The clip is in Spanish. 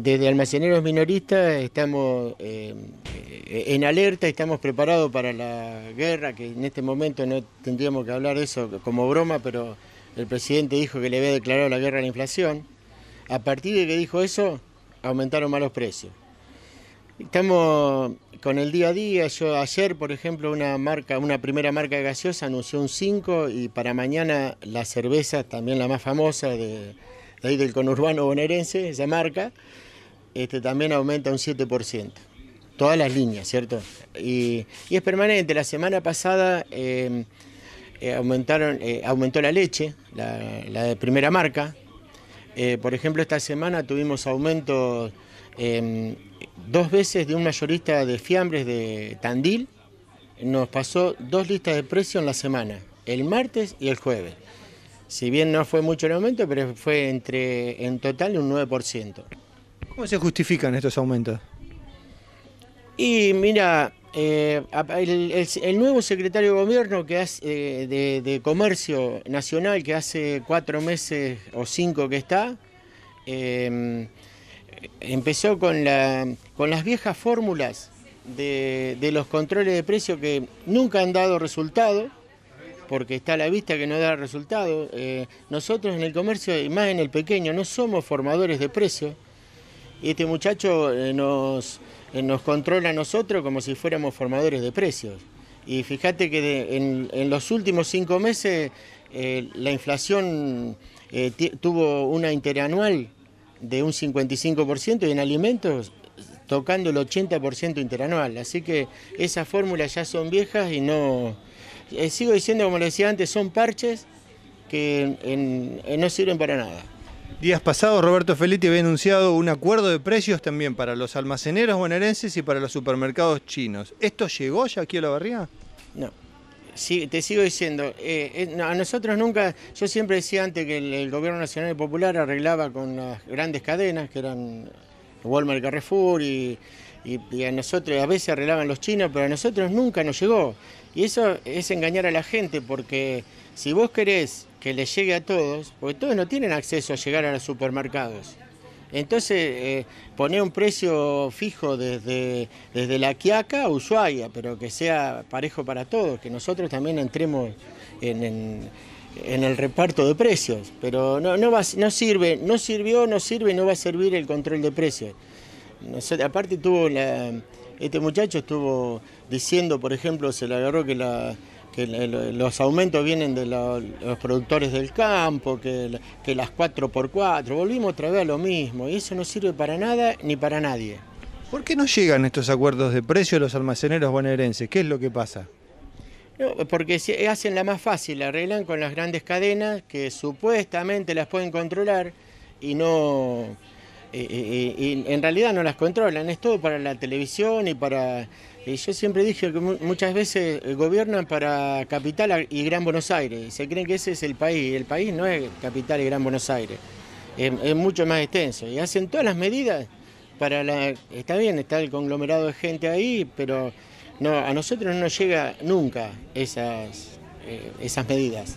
desde Almaceneros Minoristas estamos eh, en alerta, estamos preparados para la guerra, que en este momento no tendríamos que hablar de eso como broma, pero el presidente dijo que le había declarado la guerra a la inflación. A partir de que dijo eso, aumentaron malos precios. Estamos con el día a día. Yo ayer, por ejemplo, una marca, una primera marca gaseosa anunció un 5 y para mañana la cerveza, también la más famosa de ahí del conurbano bonaerense, esa marca, este, también aumenta un 7%. Todas las líneas, ¿cierto? Y, es permanente. La semana pasada em, eh, aumentaron, eh, aumentó la leche, la, de primera marca. Eh, por ejemplo, esta semana tuvimos aumentos em, dos veces de un mayorista de fiambres de Tandil. Nos pasó dos listas de precios en la semana, el martes y el jueves. Si bien no fue mucho el aumento, pero fue entre en total un 9%. ¿Cómo se justifican estos aumentos? Y mira, eh, el, nuevo secretario de Gobierno que hace, eh, de, Comercio Nacional, que hace cuatro meses o cinco que está, em, empezó con, las viejas fórmulas de, los controles de precio que nunca han dado resultado porque está a la vista que no da resultado. Eh, nosotros en el comercio, y más en el pequeño, no somos formadores de precios. Este muchacho eh, eh, nos, controla a nosotros como si fuéramos formadores de precios. Y fíjate que en, los últimos cinco meses la inflación tuvo una interanual de un 55% y en alimentos tocando el 80% interanual. Así que esas fórmulas ya son viejas y no, eh, sigo diciendo, como le decía antes, son parches que eh, no sirven para nada. Días pasados, Roberto Felitti había anunciado un acuerdo de precios también para los almaceneros bonaerenses y para los supermercados chinos. ¿Esto llegó ya aquí a la barriga? No. Sí, te sigo diciendo, eh, a nosotros nunca, yo siempre decía antes que el, el gobierno nacional y popular arreglaba con las grandes cadenas que eran Walmart Carrefour y, a nosotros, a veces arreglaban los chinos, pero a nosotros nunca nos llegó. Y eso es engañar a la gente, porque si vos querés que les llegue a todos, porque todos no tienen acceso a llegar a los supermercados. Entonces, eh, poner un precio fijo desde, desde La Quiaca a Ushuaia, pero que sea parejo para todos, que nosotros también entremos en en el reparto de precios, pero no, no, no sirve, no sirvió, no sirve, no va a servir el control de precios. aparte tuvo este muchacho estuvo diciendo, por ejemplo, se le agarró que, los aumentos vienen de los productores del campo, que, las 4x4, volvimos otra vez a lo mismo, y eso no sirve para nada ni para nadie. ¿Por qué no llegan estos acuerdos de precios a los almaceneros bonaerenses? ¿Qué es lo que pasa? porque hacen la más fácil, la arreglan con las grandes cadenas que supuestamente las pueden controlar y no. Y, en realidad no las controlan, es todo para la televisión y para. yo siempre dije que muchas veces eh, gobiernan para Capital y Gran Buenos Aires, se creen que ese es el país, el país no es Capital y Gran Buenos Aires, es mucho más extenso y hacen todas las medidas para la. Está bien, está el conglomerado de gente ahí, pero no, a nosotros no nos llega nunca esas, eh, esas medidas.